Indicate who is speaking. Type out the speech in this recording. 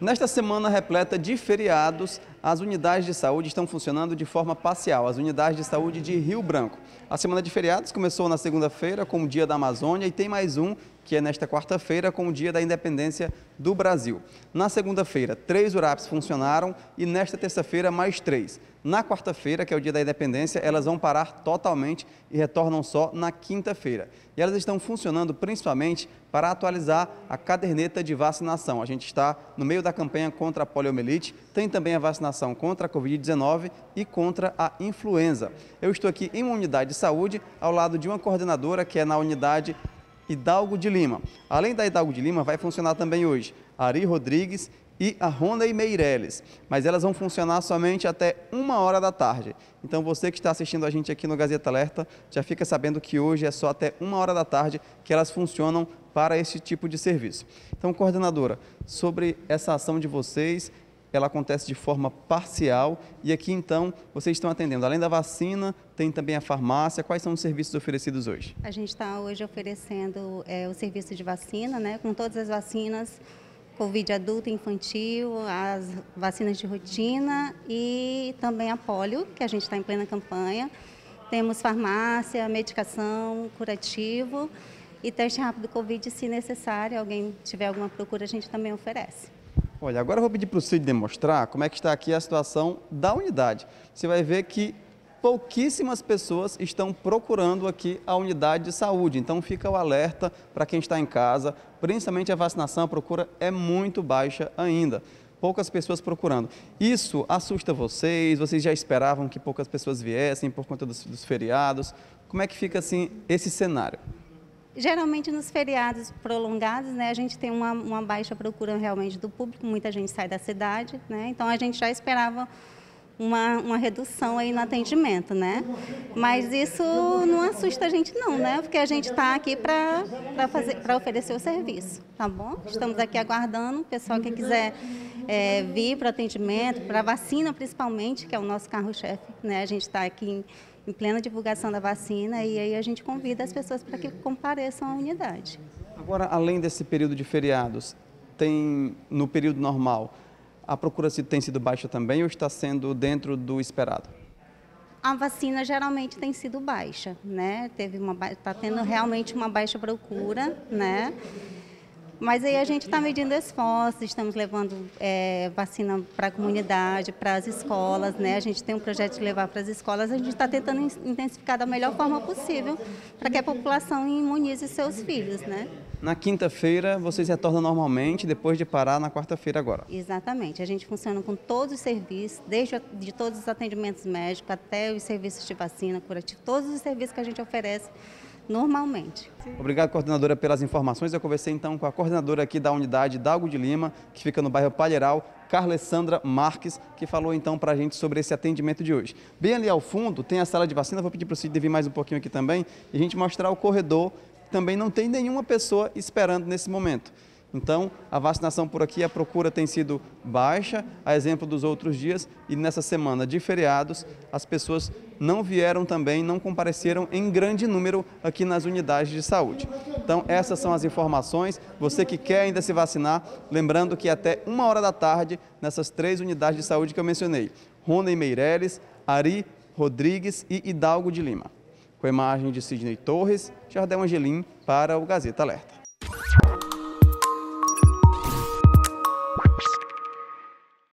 Speaker 1: Nesta semana repleta de feriados, as unidades de saúde estão funcionando de forma parcial, as unidades de saúde de Rio Branco. A semana de feriados começou na segunda-feira com o Dia da Amazônia e tem mais um que é nesta quarta-feira, com o Dia da Independência do Brasil. Na segunda-feira, três URAPs funcionaram e nesta terça-feira, mais três. Na quarta-feira, que é o Dia da Independência, elas vão parar totalmente e retornam só na quinta-feira. E elas estão funcionando principalmente para atualizar a caderneta de vacinação. A gente está no meio da campanha contra a poliomielite, tem também a vacinação contra a Covid-19 e contra a influenza. Eu estou aqui em uma unidade de saúde, ao lado de uma coordenadora que é na unidade Hidalgo de Lima. Além da Hidalgo de Lima, vai funcionar também hoje Ari Rodrigues e a Rony Meireles, mas elas vão funcionar somente até uma hora da tarde. Então você que está assistindo a gente aqui no Gazeta Alerta, já fica sabendo que hoje é só até uma hora da tarde que elas funcionam para esse tipo de serviço. Então, coordenadora, sobre essa ação de vocês, ela acontece de forma parcial e aqui então vocês estão atendendo. Além da vacina, tem também a farmácia. Quais são os serviços oferecidos hoje?
Speaker 2: A gente está hoje oferecendo é, o serviço de vacina, né, com todas as vacinas, Covid adulto, infantil, as vacinas de rotina e também a polio, que a gente está em plena campanha. Temos farmácia, medicação, curativo e teste rápido Covid, se necessário, alguém tiver alguma procura, a gente também oferece.
Speaker 1: Olha, agora eu vou pedir para o Cid demonstrar como é que está aqui a situação da unidade. Você vai ver que pouquíssimas pessoas estão procurando aqui a unidade de saúde. Então fica o alerta para quem está em casa, principalmente a vacinação, a procura é muito baixa ainda. Poucas pessoas procurando. Isso assusta vocês? Vocês já esperavam que poucas pessoas viessem por conta dos, dos feriados? Como é que fica assim esse cenário?
Speaker 2: Geralmente nos feriados prolongados, né, a gente tem uma, uma baixa procura realmente do público, muita gente sai da cidade, né, então a gente já esperava uma, uma redução aí no atendimento, né? Mas isso não assusta a gente não, né? Porque a gente está aqui para oferecer o serviço, tá bom? Estamos aqui aguardando o pessoal que quiser é, vir para atendimento, para vacina principalmente, que é o nosso carro-chefe, né? A gente está aqui em plena divulgação da vacina, e aí a gente convida as pessoas para que compareçam à unidade.
Speaker 1: Agora, além desse período de feriados, tem no período normal, a procura tem sido baixa também ou está sendo dentro do esperado?
Speaker 2: a vacina geralmente tem sido baixa, né? Teve uma está tendo realmente uma baixa procura, né? Mas aí a gente está medindo esforços, estamos levando é, vacina para a comunidade, para as escolas, né? A gente tem um projeto de levar para as escolas, a gente está tentando intensificar da melhor forma possível para que a população imunize seus filhos, né?
Speaker 1: Na quinta-feira, vocês retornam normalmente, depois de parar na quarta-feira agora.
Speaker 2: Exatamente. A gente funciona com todos os serviços, desde de todos os atendimentos médicos até os serviços de vacina curativa, todos os serviços que a gente oferece normalmente.
Speaker 1: Obrigado, coordenadora, pelas informações. Eu conversei então com a coordenadora aqui da unidade Dalgo de Lima, que fica no bairro Palheiral, Sandra Marques, que falou então para a gente sobre esse atendimento de hoje. Bem ali ao fundo tem a sala de vacina, vou pedir para o Cid vir mais um pouquinho aqui também, e a gente mostrar o corredor, também não tem nenhuma pessoa esperando nesse momento. Então, a vacinação por aqui, a procura tem sido baixa, a exemplo dos outros dias, e nessa semana de feriados, as pessoas não vieram também, não compareceram em grande número aqui nas unidades de saúde. Então, essas são as informações. Você que quer ainda se vacinar, lembrando que até uma hora da tarde, nessas três unidades de saúde que eu mencionei, Rony Meireles, Ari Rodrigues e Hidalgo de Lima. Com a imagem de Sidney Torres, Jardel Angelim para o Gazeta Alerta.